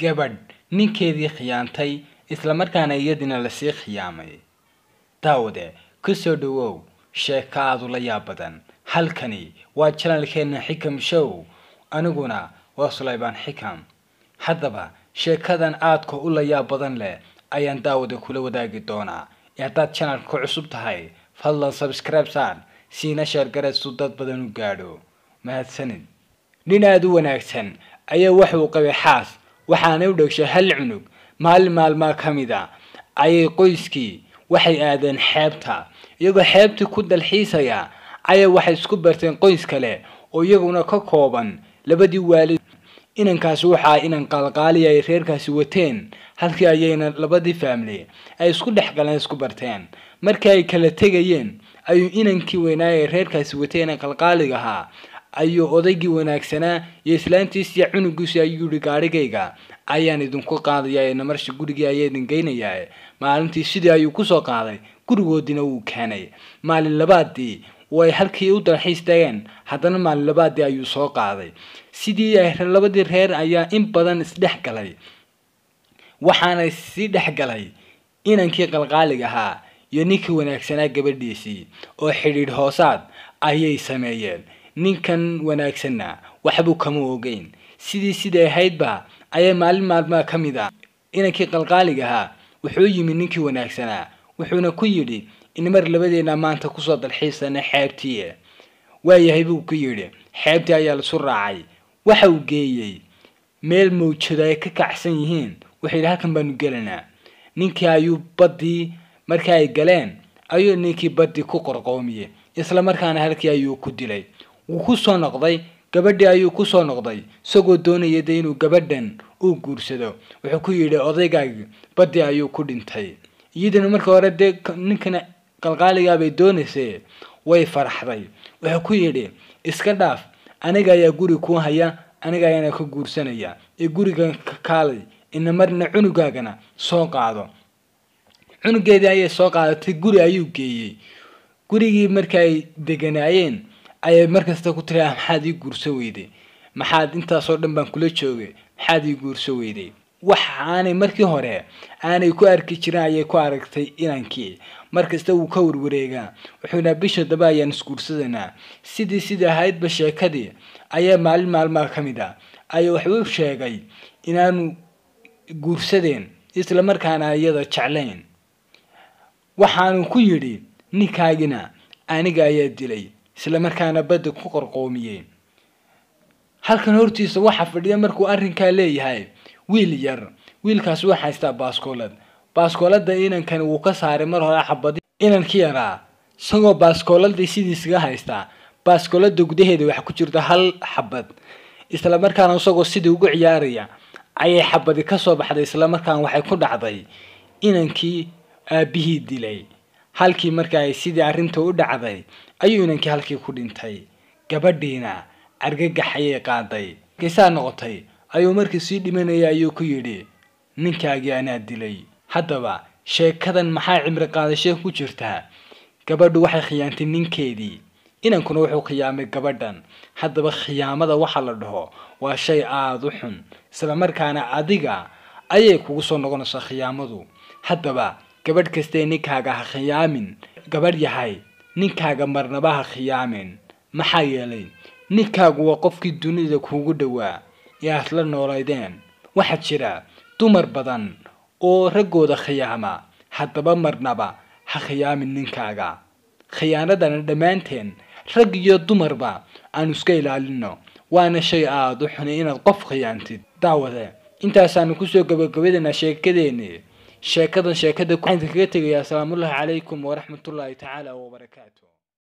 gabadh ninkeedii khiyaantay islamarkaana iyadina lasii khiyaamay daawade kusoo dhowow sheeko aad ula yaab badan halkani waa janalkeenna xikam show aniguna waa sulaybaan xikam haddaba sheekadan aadka u la yaab badan leh ayaan daawada kula wadaagi doonaa ee haddaad janalka ku cusub tahay fadlan sabskribe saar siina sheergareed su dad badan u gaadho mahadsanid nin aada u wanaagsan ayaa waxuu qabay xaas waxaanay u dhegshay hal cunug maalin maalmaa ka mid a ah? ayay qoyskii waxay aadeen xeebta iyagoo xeebtii ku dalxiisaya ayaa waxay isku barteen qoys kale oo iyaguna ka kooban labadii waalid inankaasi waxaa inan qaalqaaliya ay reerkaasi wateen halkii ayayna labadii faamili ay isku dhex galeen isku barteen markii ay kala tegayeen ayuu inankii weynaaye reerkaasi wateen ee qalqaaliga ahaa ayuu odaygii wanaagsanaa iyo islaantiis iyo ayuu yihi gaadhigayga ayaan idinku qaadayaa ee namarshi gurigii ayaa idin geynayaa maalintii sidii ayuu kusoo qaaday gurigoodiina wuu keenay maalin labaadii way halkii u dalxiis tageen haddana maalin labaadii ayuu soo qaaday sidii labadii reer ayaa in badan isdhex galay waxaana isii dhex galay inankii qalqaalig ahaa iyo ninkii wanaagsanaa gabadhiisii oo xidhiidh hoosaad ayay sameeyeen ninkan wanaagsanna waxbuu kama ogeyn sidii siday ahaydba ayaa maalin maalmaa ka mid a inankii qalqaalig ahaa wuxuu yimi ninkii wanaagsanaa wuxuuna ku yidhi inmar labadeena maanta kusoo dalxiisana xeebtiie waayahay buu ku yidhi xeebtii ayaa lasu raacay waxa uu geeyey meel mawjado ay ka kacsan yihiin wuxuu yidhi halkan baanu gelanaa ninkii ayuu baddii marka ay galeen ayuu ninkii baddii ku qorqoomiyey isla markaana halkii ayuu ku dilay wuu ku soo noqday gabadhii ayuu kusoo noqday isagoo doonaya dee inuu gabadhan uu guursado wuxuu ku yidhi odaygaagii baddi ayuu ku dhintay iyadana markii hore dee ninkana qalqaaligaabay doonaysay way farxday wuxuu ku yidhi iska dhaaf aniga ayaa guri kuu haya aniga ayaana ka guursanaya ee gurigan ka kaalay inamarna cunugaagana soo qaado cunugeedii ayay soo qaadatay guri ayuu geeyey gurigii markii ay deganaayeen ayay markasta ku tiriaa ah, maxaad ii guurso weyday maxaad intaasoo dhan baan kula joogay maxaad ii guurso weyday wax aanay markii hore aanay ku arki jirin ayay ku aragtay inankii markasta wuu ka warwareegaa wuxuuna bisha daba ayaan isguursadanaa sidii sidii ahaydba sheekadii ayaa maalin maalmaa ka mid a ah. ayaa waxbuu sheegay inaanu guursadeen isla markaana iyada jeclayn waxaanu ku yidhi ninkaagina aniga ayaa dilay isla markaana badda ku qorqoomiyeen halkan hortiisa waxaa fadhiya markuu arrinkaa leeyahay wiil yar wiilkaas waa haystaa baaskoolad baaskoolada inankani wuu ka saaray mar hore xabadi inanki yaraa isagoo baaskooladii sidiisaga haystaa baaskoolada gudaheeda waxaa ku jirta hal xabad islamarkaana isagoo sidii ugu ciyaaraya ayay xabadi ka soo baxday islamarkaan waxay ku dhacday inankii aabihii dilay halkii marka ay sidii arrinta u dhacday ayuu inankii halkii ku dhintay gabadhiina argagaxayay qaaday geesaa noqotay ayuu markii sii dhimanayay ayuu ku yidhi ninkaagii anaa dilay haddaba sheekadan maxaa cimri qaadasho ku jirtaa gabadhu waxay khiyaantay ninkeedii inankuna wuxuu khiyaamay gabadhan haddaba khiyaamada waxa la dhaho waa shay aada u xun isla markaana adiga ayay kugu soo noqonaysaa khiyaamadu haddaba gabadh kastee ninkaaga ha khiyaamin gabadh yahay ninkaaga marnaba ha khiyaamin maxaa yeelay ninkaagu waa qofkii dunida kuugu dhowaa ee aad la noolaydeen waxaa jira dumar badan oo raggooda khiyaama haddaba marnaba ha khiyaamin ninkaaga khiyaanadana dhammaanteen rag iyo dumarba aanu iska ilaalino waana shay aada u xunay inaad qof khiyaantid daawade intaasaanu kusoo gabagabadanaa sheekadeenii sheekadan sheekada kaga tegaya tegayaa asalaamullaahi calaykum waraxmatullaahi tacaala wabarakaatu